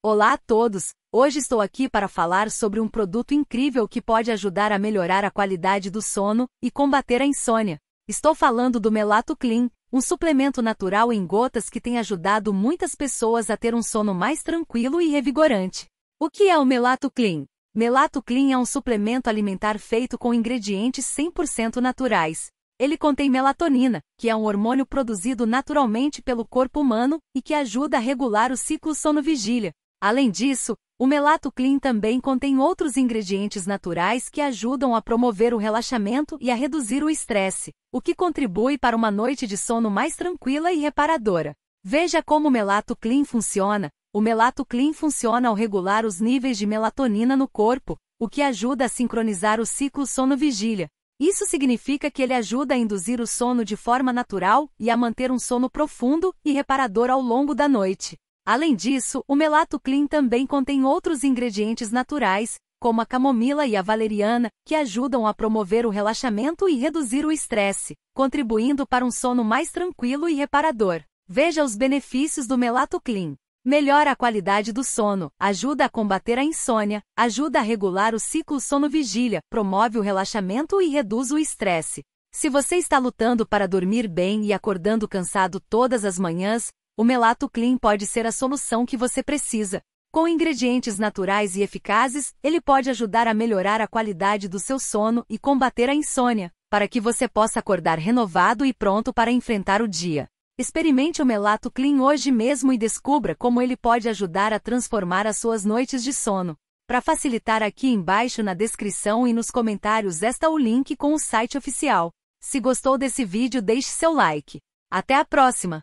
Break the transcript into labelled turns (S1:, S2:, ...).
S1: Olá a todos! Hoje estou aqui para falar sobre um produto incrível que pode ajudar a melhorar a qualidade do sono e combater a insônia. Estou falando do Melato Clean, um suplemento natural em gotas que tem ajudado muitas pessoas a ter um sono mais tranquilo e revigorante. O que é o Melato Clean? Melato Clean é um suplemento alimentar feito com ingredientes 100% naturais. Ele contém melatonina, que é um hormônio produzido naturalmente pelo corpo humano e que ajuda a regular o ciclo sono-vigília. Além disso, o melato clean também contém outros ingredientes naturais que ajudam a promover o relaxamento e a reduzir o estresse, o que contribui para uma noite de sono mais tranquila e reparadora. Veja como o melato clean funciona. O melato clean funciona ao regular os níveis de melatonina no corpo, o que ajuda a sincronizar o ciclo sono-vigília. Isso significa que ele ajuda a induzir o sono de forma natural e a manter um sono profundo e reparador ao longo da noite. Além disso, o melato clean também contém outros ingredientes naturais, como a camomila e a valeriana, que ajudam a promover o relaxamento e reduzir o estresse, contribuindo para um sono mais tranquilo e reparador. Veja os benefícios do Melato Clean. Melhora a qualidade do sono, ajuda a combater a insônia, ajuda a regular o ciclo sono-vigília, promove o relaxamento e reduz o estresse. Se você está lutando para dormir bem e acordando cansado todas as manhãs, o Melato Clean pode ser a solução que você precisa. Com ingredientes naturais e eficazes, ele pode ajudar a melhorar a qualidade do seu sono e combater a insônia, para que você possa acordar renovado e pronto para enfrentar o dia. Experimente o Melato Clean hoje mesmo e descubra como ele pode ajudar a transformar as suas noites de sono. Para facilitar aqui embaixo na descrição e nos comentários está o link com o site oficial. Se gostou desse vídeo deixe seu like. Até a próxima!